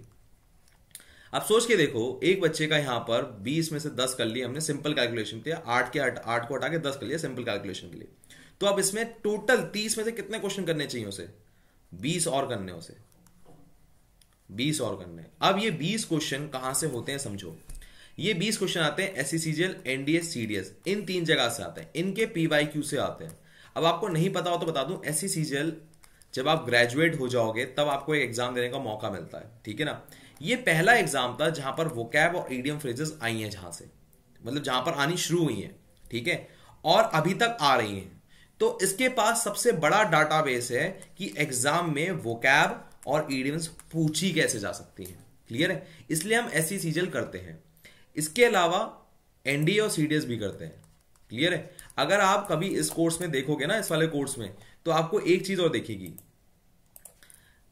अब सोच के देखो एक बच्चे का यहां पर 20 में से 10 कर लिए हमने सिंपल कैलकुलेशन किया आठ के आठ को हटा के दस कर लिया सिंपल कैलकुलेशन के लिए तो अब इसमें टोटल तीस में से कितने क्वेश्चन करने चाहिए उसे बीस और करने उसे बीस और करने अब ये बीस क्वेश्चन कहां से होते हैं समझो ये बीस क्वेश्चन आते हैं एस सीजीएल एनडीएस सीडीएस इन तीन जगह से आते हैं इनके पीवाई क्यू से आते हैं अब आपको नहीं पता हो तो बता दू एस सीजीएल जब आप ग्रेजुएट हो जाओगे तब आपको एक एग्जाम देने का मौका मिलता है ठीक है ना ये पहला एग्जाम था जहां पर वोकैब और ईडियम फ्रेजेस आई हैं जहां से मतलब जहां पर आनी शुरू हुई हैं ठीक है और अभी तक आ रही हैं तो इसके पास सबसे बड़ा डाटाबेस है कि एग्जाम में कैब और ईडियम्स पूछी कैसे जा सकती हैं क्लियर है इसलिए हम ऐसी सीजल करते हैं इसके अलावा एनडीए और सीडीएस भी करते हैं क्लियर है अगर आप कभी इस कोर्स में देखोगे ना इस वाले कोर्स में तो आपको एक चीज और देखेगी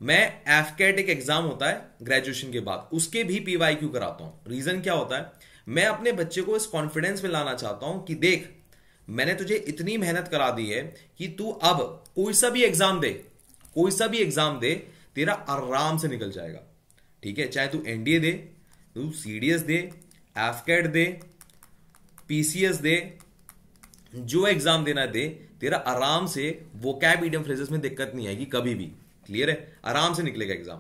मैं एफ एक एग्जाम होता है ग्रेजुएशन के बाद उसके भी पीवाई कराता हूं रीजन क्या होता है मैं अपने बच्चे को इस कॉन्फिडेंस में लाना चाहता हूं कि देख मैंने तुझे इतनी मेहनत करा दी है कि तू अब कोई सा भी एग्जाम दे कोई सा भी एग्जाम दे तेरा आराम से निकल जाएगा ठीक है चाहे तू एनडीए दे तू सीडीएस दे एफकेट दे पीसीएस दे जो एग्जाम देना दे तेरा आराम से वो कैब ईडियम फ्रेजेस में दिक्कत नहीं आएगी कभी भी क्लियर है आराम से निकलेगा एग्जाम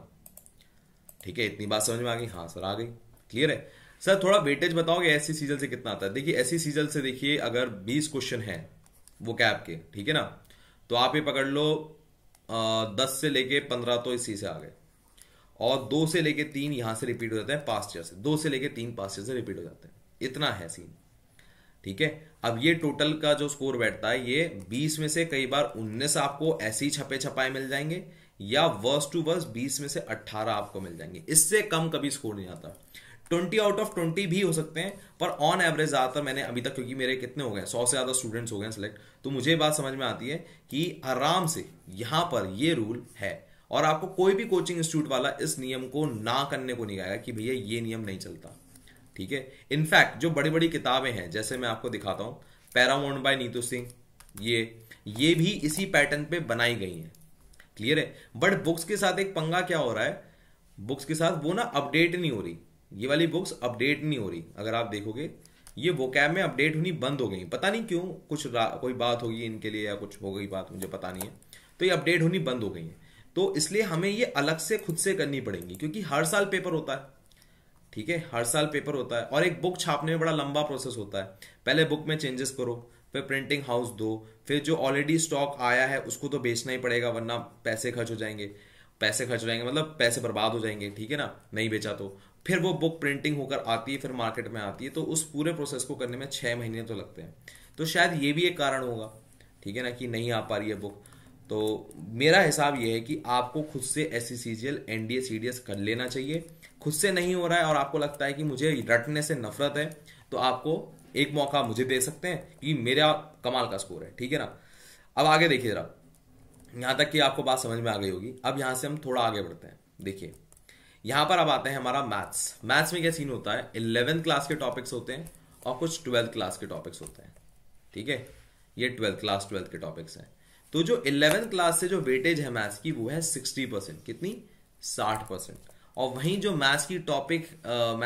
ठीक है इतनी बात समझ में आ गई हाँ सर आ गई क्लियर है सर थोड़ा वेटेज बताओगे ऐसी सीजल से कितना आता है देखिए ऐसी सीजल से देखिए अगर 20 क्वेश्चन है वो कैब के ठीक है ना तो आप ये पकड़ लो आ, दस से लेके पंद्रह तो इसी से आ गए और दो से लेके तीन यहां से रिपीट हो जाते हैं पास्ट ईयर से दो से लेके तीन पास्ट ईयर से रिपीट हो जाते हैं इतना है सीन ठीक है अब ये टोटल का जो स्कोर बैठता है ये 20 में से कई बार 19 आपको ऐसे ही छपे छपाए मिल जाएंगे या वर्स टू वर्स 20 में से 18 आपको मिल जाएंगे इससे कम कभी स्कोर नहीं आता ट्वेंटी आउट ऑफ ट्वेंटी भी हो सकते हैं पर ऑन एवरेज ज़्यादातर मैंने अभी तक क्योंकि मेरे कितने हो गए सौ से ज़्यादा स्टूडेंट्स हो गए सिलेक्ट तो मुझे बात समझ में आती है कि आराम से यहां पर ये रूल है और आपको कोई भी कोचिंग इंस्टीट्यूट वाला इस नियम को ना करने को नहीं आएगा कि भैया ये नियम नहीं चलता ठीक है इनफैक्ट जो बड़ी बड़ी किताबें हैं जैसे मैं आपको दिखाता हूं पैरामोन बाय नीतू सिंह ये ये भी इसी पैटर्न पे बनाई गई हैं क्लियर है बट बुक्स के साथ एक पंगा क्या हो रहा है बुक्स के साथ वो ना अपडेट नहीं हो रही ये वाली बुक्स अपडेट नहीं हो रही अगर आप देखोगे ये वो कैब में अपडेट होनी बंद हो गई पता नहीं क्यों कुछ कोई बात होगी इनके लिए या कुछ हो गई बात मुझे पता नहीं है तो ये अपडेट होनी बंद हो गई है तो इसलिए हमें ये अलग से खुद से करनी पड़ेगी क्योंकि हर साल पेपर होता है ठीक है हर साल पेपर होता है और एक बुक छापने में बड़ा लंबा प्रोसेस होता है पहले बुक में चेंजेस करो फिर प्रिंटिंग हाउस दो फिर जो ऑलरेडी स्टॉक आया है उसको तो बेचना ही पड़ेगा वरना पैसे खर्च हो जाएंगे पैसे खर्च हो जाएंगे मतलब पैसे बर्बाद हो जाएंगे ठीक है ना नहीं बेचा तो फिर वो बुक प्रिंटिंग होकर आती है फिर मार्केट में आती है तो उस पूरे प्रोसेस को करने में छः महीने तो लगते हैं तो शायद ये भी एक कारण होगा ठीक है ना कि नहीं आ पा रही है बुक तो मेरा हिसाब ये है कि आपको खुद से S C C G L N D A C D S कर लेना चाहिए खुद से नहीं हो रहा है और आपको लगता है कि मुझे रटने से नफरत है तो आपको एक मौका मुझे दे सकते हैं कि मेरा कमाल का स्कोर है ठीक है ना अब आगे देखिए जरा यहाँ तक कि आपको बात समझ में आ गई होगी अब यहाँ से हम थोड़ा आगे बढ़ते हैं देखिए यहां पर अब आते हैं हमारा मैथ्स मैथ्स में क्या सीन होता है इलेवेंथ क्लास के टॉपिक्स होते हैं और कुछ ट्वेल्थ क्लास के टॉपिक्स होते हैं ठीक है ये ट्वेल्थ क्लास ट्वेल्थ के टॉपिक्स हैं तो जो इलेवेंथ क्लास से जो वेटेज है मैथ्स की वो है सिक्सटी परसेंट कितनी साठ परसेंट और वहीं जो मैथ्स की टॉपिक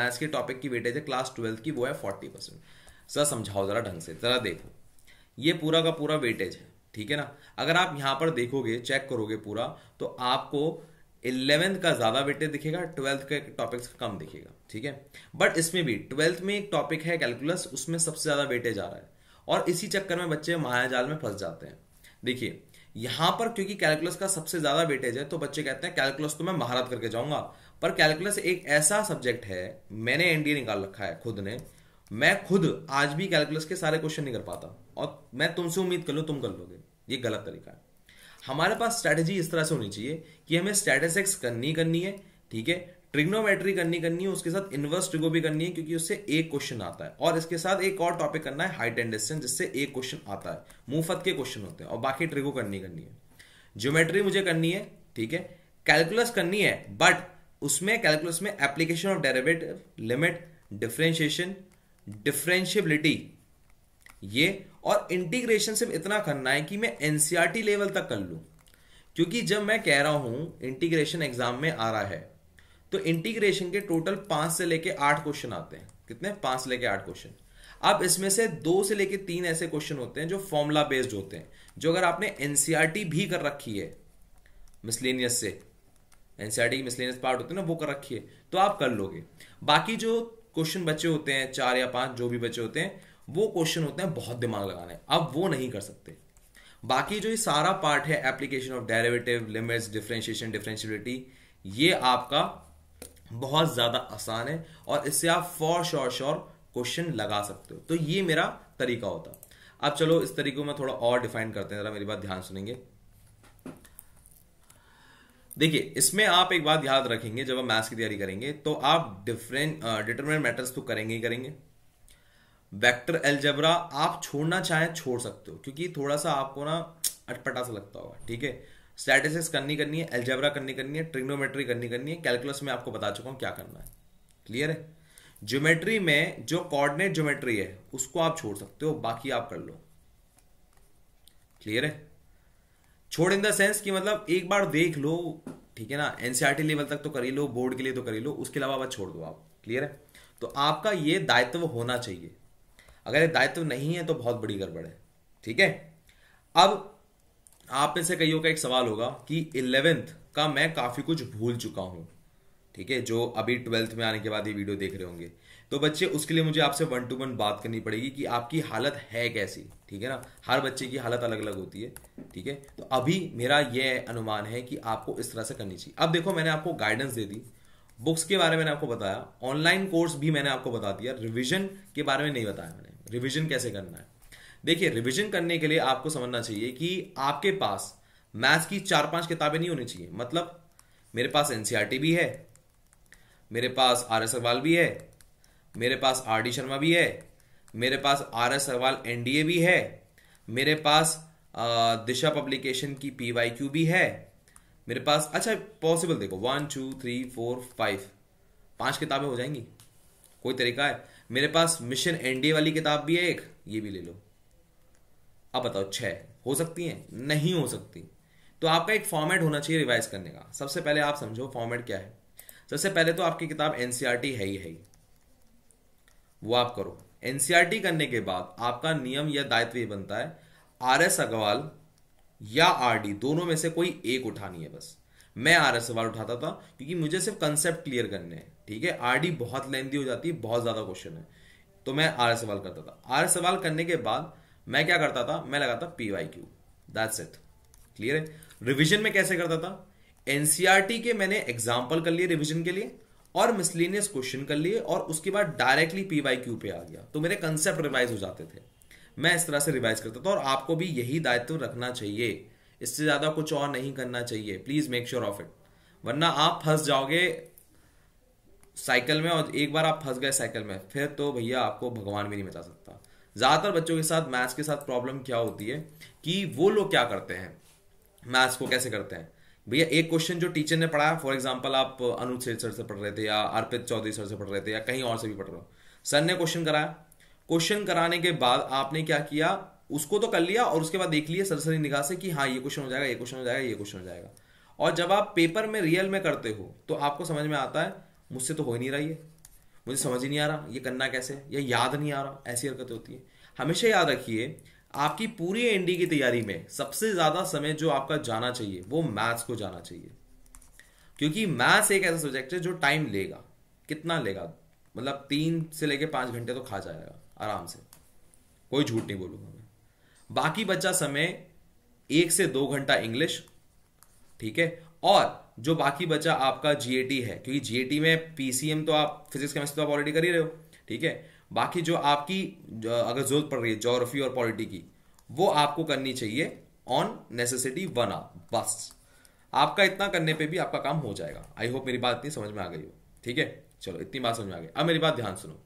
मैथ्स के टॉपिक की वेटेज है क्लास ट्वेल्थ की वो है फोर्टी परसेंट सर समझाओ जरा ढंग से जरा देखो ये पूरा का पूरा वेटेज है ठीक है ना अगर आप यहां पर देखोगे चेक करोगे पूरा तो आपको इलेवेंथ का ज्यादा वेटेज दिखेगा ट्वेल्थ के टॉपिक्स कम दिखेगा ठीक है बट इसमें भी ट्वेल्थ में एक टॉपिक है कैलकुलस उसमें सबसे ज्यादा वेटेज आ रहा है और इसी चक्कर में बच्चे मायाजाल में फंस जाते हैं देखिए यहां पर क्योंकि कैलकुलस का सबसे ज्यादा वेटेज है तो बच्चे कहते हैं कैलकुलस तो मैं महारत करके जाऊंगा पर कैलकुलस एक ऐसा सब्जेक्ट है मैंने एनडीए निकाल रखा है खुद ने मैं खुद आज भी कैलकुलस के सारे क्वेश्चन नहीं कर पाता और मैं तुमसे उम्मीद कर लू तुम कर लोगे ये गलत तरीका है हमारे पास स्ट्रैटेजी इस तरह से होनी चाहिए कि हमें स्टेटस एक्स करनी करनी है ठीक है ट्रिग्नोमेट्री करनी करनी है उसके साथ इनवर्स ट्रिगो भी करनी है क्योंकि उससे एक क्वेश्चन आता है और इसके साथ एक और टॉपिक करना है हाइट एंड डिस्टेंस जिससे एक क्वेश्चन आता है मुफत के क्वेश्चन होते हैं और बाकी ट्रिगो करनी करनी है ज्योमेट्री मुझे करनी है ठीक है कैलकुलस करनी है बट उसमें कैलकुलस में application of derivative limit differentiation differentiability ये और इंटीग्रेशन सिर्फ इतना करना है कि मैं एनसीआरटी लेवल e तक कर लू क्योंकि जब मैं कह रहा हूं इंटीग्रेशन एग्जाम में आ रहा है तो इंटीग्रेशन के टोटल पांच से लेके आठ क्वेश्चन आते हैं कितने पांच से लेके आठ क्वेश्चन अब इसमें से दो से लेके तीन ऐसे क्वेश्चन होते हैं जो फॉर्मुला बेस्ड होते हैं जो अगर आपने एनसीआरटी e भी कर रखी है मिसलेनियस से एनसीआरटी e की मिसलेनियस पार्ट होते हैं ना वो कर रखी है तो आप कर लोगे बाकी जो क्वेश्चन बचे होते हैं चार या पांच जो भी बचे होते हैं वो क्वेश्चन होते हैं बहुत दिमाग लगाने अब वो नहीं कर सकते बाकी जो ये सारा पार्ट है application of derivative limits differentiation differentiability ये आपका बहुत ज़्यादा आसान है और इससे आप फॉर श्योर श्योर क्वेश्चन लगा सकते हो तो ये मेरा तरीका होता अब चलो इस तरीके में थोड़ा और डिफाइन करते हैं जरा मेरी बात ध्यान सुनेंगे देखिए इसमें आप एक बात याद रखेंगे जब आप मैथ्स की तैयारी करेंगे तो आप डिफरेंट डिटरमिनेंट मैटर्स तो करेंगे ही करेंगे वेक्टर एलजेब्रा आप छोड़ना चाहें छोड़ सकते हो क्योंकि थोड़ा सा आपको ना अटपटा सा लगता होगा ठीक है स्टैटिस करनी करनी है एल्जेब्रा करनी करनी है ट्रिग्नोमेट्री करनी करनी है कैलकुलस में आपको बता चुका हूँ क्या करना है क्लियर है ज्योमेट्री में जो कोऑर्डिनेट ज्योमेट्री है उसको आप छोड़ सकते हो बाकी आप कर लो क्लियर है छोड़ इन द सेंस कि मतलब एक बार देख लो ठीक है ना एनसीआरटी लेवल e तक तो कर ही लो बोर्ड के लिए तो कर ही लो उसके अलावा छोड़ दो आप क्लियर है तो आपका ये दायित्व होना चाहिए अगर ये दायित्व नहीं है तो बहुत बड़ी गड़बड़ है ठीक है अब आप में से कईयों का एक सवाल होगा कि इलेवेंथ का मैं काफ़ी कुछ भूल चुका हूं ठीक है जो अभी ट्वेल्थ में आने के बाद ये वीडियो देख रहे होंगे तो बच्चे उसके लिए मुझे आपसे वन टू वन बात करनी पड़ेगी कि आपकी हालत है कैसी ठीक है ना हर बच्चे की हालत अलग अलग होती है ठीक है तो अभी मेरा यह अनुमान है कि आपको इस तरह से करनी चाहिए अब देखो मैंने आपको गाइडेंस दे दी बुक्स के बारे में आपको बताया ऑनलाइन कोर्स भी मैंने आपको बता दिया रिविजन के बारे में नहीं बताया मैंने रिविजन कैसे करना है देखिए रिविजन करने के लिए आपको समझना चाहिए कि आपके पास मैथ्स की चार पांच किताबें नहीं होनी चाहिए मतलब मेरे पास एनसीईआरटी e भी है मेरे पास आर एस अग्रवाल भी है मेरे पास आर डी शर्मा भी है मेरे पास आर एस अग्रवाल एनडीए भी है मेरे पास दिशा पब्लिकेशन की पी वाई क्यू भी है मेरे पास अच्छा पॉसिबल देखो one two three four five पांच किताबें हो जाएंगी कोई तरीका है मेरे पास मिशन एनडीए वाली किताब भी है एक ये भी ले लो अब बताओ छह हो सकती है नहीं हो सकती तो आपका एक फॉर्मेट होना चाहिए रिवाइज करने का सबसे पहले आप समझो फॉर्मेट क्या है सबसे पहले तो आपकी किताब एनसीईआरटी e है ही है ही वो आप करो एनसीईआरटी e करने के बाद आपका नियम या दायित्व ये बनता है आर एस अग्रवाल या आर डी दोनों में से कोई एक उठानी है बस मैं आर एस अग्रवाल उठाता था क्योंकि मुझे सिर्फ कंसेप्ट क्लियर करने हैं ठीक है आरडी बहुत लेंदी हो जाती है बहुत ज्यादा क्वेश्चन है तो मैं आर सवाल करता था आर सवाल करने के बाद मैं क्या करता था मैं लगाता P Y Q that's it clear है रिविजन में कैसे करता था एनसीआरटी e के मैंने एग्जाम्पल कर लिए रिविजन के लिए और मिसलिनियस क्वेश्चन कर लिए और उसके बाद डायरेक्टली पी वाई क्यू पे आ गया तो मेरे कंसेप्ट रिवाइज हो जाते थे मैं इस तरह से रिवाइज करता था और आपको भी यही दायित्व रखना चाहिए इससे ज्यादा कुछ और नहीं करना चाहिए please make sure of it वरना आप फंस जाओगे साइकिल में और एक बार आप फंस गए साइकिल में फिर तो भैया आपको भगवान भी नहीं बचा सकता ज़्यादातर बच्चों के साथ मैथ्स के साथ प्रॉब्लम क्या होती है कि वो लोग क्या करते हैं मैथ्स को कैसे करते हैं भैया एक क्वेश्चन जो टीचर ने पढ़ाया फॉर एग्जाम्पल आप अनुज सेठ सर से पढ़ रहे थे या अर्पित चौधरी सर से पढ़ रहे थे या कहीं और से भी पढ़ रहे हो सर ने क्वेश्चन कराया क्वेश्चन कराने के बाद आपने क्या किया उसको तो कर लिया और उसके बाद देख लिया सरसरी निगाह से कि हाँ ये क्वेश्चन हो जाएगा ये क्वेश्चन हो जाएगा ये क्वेश्चन हो जाएगा और जब आप पेपर में रियल में करते हो तो आपको समझ में आता है मुझसे तो हो ही नहीं रहा ये मुझे समझ ही नहीं आ रहा ये करना कैसे या याद नहीं आ रहा ऐसी हरकतें होती है हमेशा याद रखिए आपकी पूरी एनडी की तैयारी में सबसे ज़्यादा समय जो आपका जाना चाहिए वो मैथ्स को जाना चाहिए क्योंकि मैथ्स एक ऐसा सब्जेक्ट है जो टाइम लेगा कितना लेगा मतलब तीन से लेके पांच घंटे तो खा जाएगा आराम से कोई झूठ नहीं बोलूंगा मैं बाकी बच्चा समय एक से दो घंटा इंग्लिश ठीक है और जो बाकी बचा आपका जीएटी है क्योंकि जीएटी में पीसीएम तो आप फिजिक्स केमिस्ट्री तो आप ऑलरेडी कर ही रहे हो ठीक है बाकी जो आपकी जो अगर जरूरत पड़ रही है जोग्राफी और पॉलिटी की वो आपको करनी चाहिए ऑन नेसेसिटी वन आप बस आपका इतना करने पे भी आपका काम हो जाएगा आई होप मेरी बात इतनी समझ में आ गई हो ठीक है चलो इतनी बात समझ में आ गई अब मेरी बात ध्यान सुनो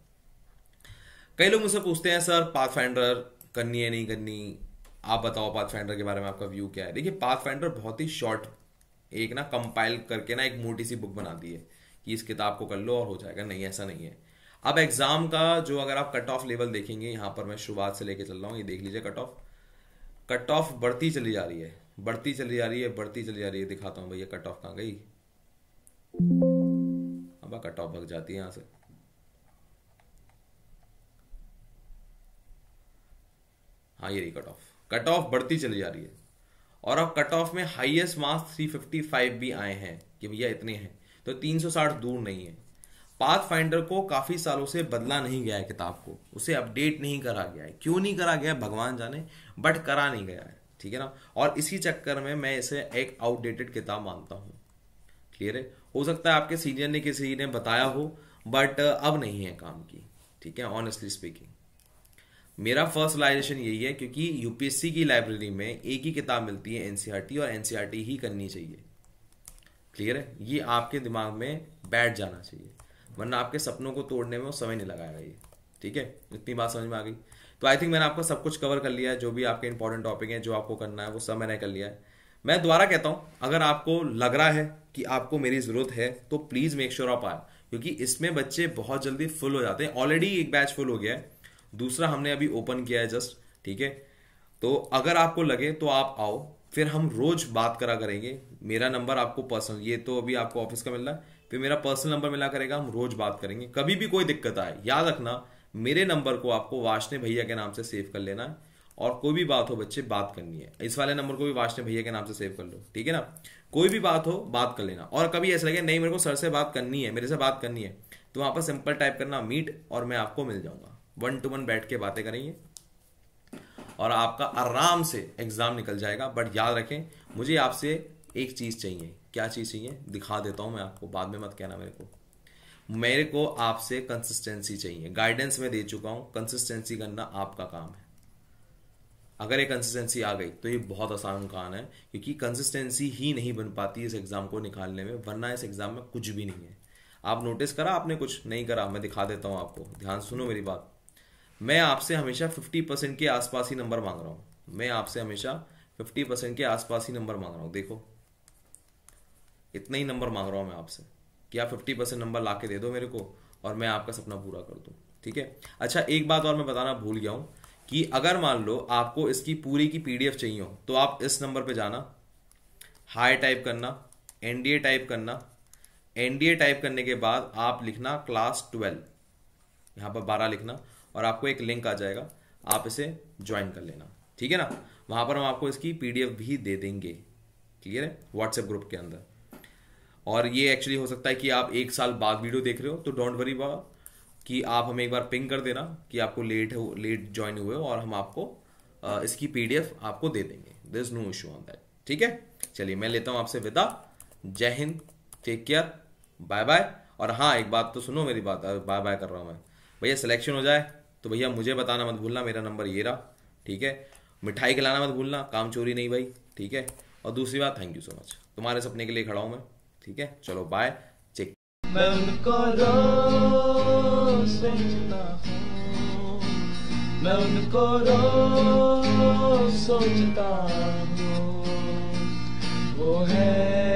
कई लोग मुझसे पूछते हैं सर पाथ फाइंडर करनी है नहीं करनी आप बताओ पाथ फाइंडर के बारे में आपका व्यू क्या है देखिए पाथ फाइंडर बहुत ही शॉर्ट एक ना कंपाइल करके ना एक मोटी सी बुक बना दी है कि इस किताब को कर लो और हो जाएगा नहीं ऐसा नहीं है अब एग्जाम का जो अगर आप कट ऑफ लेवल देखेंगे यहां पर मैं शुरुआत से लेकर चल रहा हूँ ये देख लीजिए कट ऑफ कट ऑफ बढ़ती चली जा रही है बढ़ती चली जा रही है बढ़ती चली जा रही है दिखाता हूँ भैया कट ऑफ कहाँ गई अब कट ऑफ भग जाती है यहां से हाँ ये रही कट ऑफ कट ऑफ बढ़ती चली जा रही है और अब कट ऑफ में हाईएस्ट मार्क्स 355 भी आए हैं कि भैया इतने हैं तो 360 दूर नहीं है पाथ फाइंडर को काफ़ी सालों से बदला नहीं गया है किताब को उसे अपडेट नहीं करा गया है क्यों नहीं करा गया भगवान जाने बट करा नहीं गया है ठीक है ना और इसी चक्कर में मैं इसे एक आउटडेटेड किताब मानता हूँ क्लियर है हो सकता है आपके सीनियर ने किसी ने बताया हो बट अब नहीं है काम की ठीक है ऑनेस्टली स्पीकिंग मेरा फर्स्ट यही है क्योंकि यूपीएससी की लाइब्रेरी में एक ही किताब मिलती है एनसीईआरटी e और एनसीईआरटी e ही करनी चाहिए क्लियर है ये आपके दिमाग में बैठ जाना चाहिए वरना आपके सपनों को तोड़ने में वो समय नहीं लगाएगा ये ठीक है इतनी बात समझ में आ गई तो आई थिंक मैंने आपको सब कुछ कवर कर लिया है जो भी आपके इंपॉर्टेंट टॉपिक है जो आपको करना है वो सब मैंने कर लिया है मैं दोबारा कहता हूँ अगर आपको लग रहा है कि आपको मेरी ज़रूरत है तो प्लीज़ मेक श्योर आप आए क्योंकि इसमें बच्चे बहुत जल्दी फुल हो जाते हैं ऑलरेडी एक बैच फुल हो गया है दूसरा हमने अभी ओपन किया है जस्ट ठीक है तो अगर आपको लगे तो आप आओ फिर हम रोज बात करा करेंगे मेरा नंबर आपको पर्सनल ये तो अभी आपको ऑफिस का मिल रहा है फिर मेरा पर्सनल नंबर मिला करेगा हम रोज बात करेंगे कभी भी कोई दिक्कत आए याद रखना मेरे नंबर को आपको वाशने भैया के नाम से सेव कर लेना है और कोई भी बात हो बच्चे बात करनी है इस वाले नंबर को भी वाशने भैया के नाम से सेव कर लो ठीक है ना कोई भी बात हो बात कर लेना और कभी ऐसा लगे नहीं मेरे को सर से बात करनी है मेरे से बात करनी है तो वहां पर सिंपल टाइप करना मीट और मैं आपको मिल जाऊंगा वन टू वन बैठ के बातें करेंगे और आपका आराम से एग्जाम निकल जाएगा बट याद रखें मुझे आपसे एक चीज़ चाहिए क्या चीज़ चाहिए दिखा देता हूं मैं आपको बाद में मत कहना मेरे को मेरे को आपसे कंसिस्टेंसी चाहिए गाइडेंस मैं दे चुका हूं कंसिस्टेंसी करना आपका काम है अगर ये कंसिस्टेंसी आ गई तो ये बहुत आसान काम है क्योंकि कंसिस्टेंसी ही नहीं बन पाती इस एग्ज़ाम को निकालने में वरना इस एग्ज़ाम में कुछ भी नहीं है आप नोटिस करा आपने कुछ नहीं करा मैं दिखा देता हूँ आपको ध्यान सुनो मेरी बात मैं आपसे हमेशा फिफ्टी परसेंट के आसपास ही नंबर मांग रहा हूँ मैं आपसे हमेशा फिफ्टी परसेंट के आसपास ही नंबर मांग रहा हूँ देखो इतना ही नंबर मांग रहा हूँ मैं आपसे कि आप फिफ्टी परसेंट नंबर ला के दे दो मेरे को और मैं आपका सपना पूरा कर दूँ ठीक है अच्छा एक बात और मैं बताना भूल गया हूँ कि अगर मान लो आपको इसकी पूरी की पीडीएफ चाहिए हो तो आप इस नंबर पर जाना हाई टाइप करना एनडीए टाइप करना एनडीए टाइप करने के बाद आप लिखना क्लास ट्वेल्व यहाँ पर बारह लिखना और आपको एक लिंक आ जाएगा आप इसे ज्वाइन कर लेना ठीक है ना वहां पर हम आपको इसकी पीडीएफ भी दे देंगे क्लियर है व्हाट्सएप ग्रुप के अंदर और ये एक्चुअली हो सकता है कि आप एक साल बाद वीडियो देख रहे हो तो डोंट वरी बा कि आप हमें एक बार पिंग कर देना कि आपको लेट हो लेट ज्वाइन हुए हो और हम आपको इसकी पीडीएफ आपको दे देंगे there is no issue on that ठीक है चलिए मैं लेता हूँ आपसे विदा जय हिंद टेक केयर बाय बाय और हाँ एक बात तो सुनो मेरी बात बाय बाय कर रहा हूँ मैं भैया सिलेक्शन हो जाए तो भैया मुझे बताना मत भूलना मेरा नंबर ये रहा ठीक है मिठाई खिलाना मत भूलना काम चोरी नहीं भाई ठीक है और दूसरी बात थैंक यू सो मच तुम्हारे सपने के लिए खड़ा हूँ मैं ठीक है चलो बाय चेक मैं उनको रोज हूँ मैं उनको रोज सोचता हूँ वो है